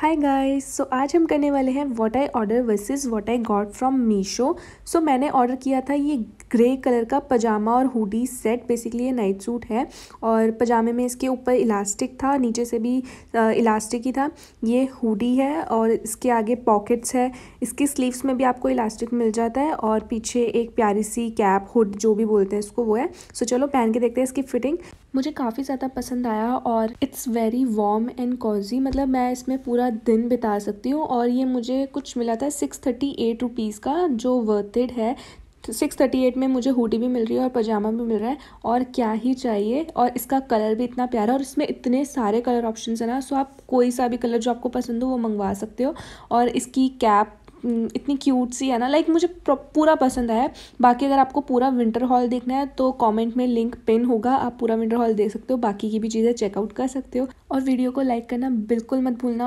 hi guys so आज हम करने वाले हैं what I order versus what I got from Meesho so मैंने ऑर्डर किया था ये ग्रे कलर का पजामा और हुडी सेट बेसिकली ये नाइट सूट है और पजामे में इसके ऊपर इलास्टिक था नीचे से भी इलास्टिक ही था ये हुडी है और इसके आगे पॉकेट्स है इसके स्लीव्स में भी आपको इलास्टिक मिल जाता है और पीछे एक प्यारी सी कैप हुड जो भी बोलते हैं इसको वो है सो so, चलो पहन के देखते हैं इसकी फिटिंग मुझे काफ़ी ज़्यादा पसंद आया और it's very warm and cosy मतलब मैं इसमें पूरा पूरा दिन बिता सकती हूँ और ये मुझे कुछ मिला था सिक्स थर्टी एट रुपीज़ का जो वर्थेड है सिक्स थर्टी एट में मुझे हुडी भी मिल रही है और पजामा भी मिल रहा है और क्या ही चाहिए और इसका कलर भी इतना प्यारा और इसमें इतने सारे कलर ऑप्शन है ना सो आप कोई सा भी कलर जो आपको पसंद हो वो मंगवा सकते हो और इसकी कैप हम्म, इतनी क्यूट सी है ना लाइक मुझे पूरा पसंद आया बाकी अगर आपको पूरा विंटर हॉल देखना है तो कमेंट में लिंक पिन होगा आप पूरा विंटर हॉल देख सकते हो बाकी की भी चीज़ें चेकआउट कर सकते हो और वीडियो को लाइक करना बिल्कुल मत भूलना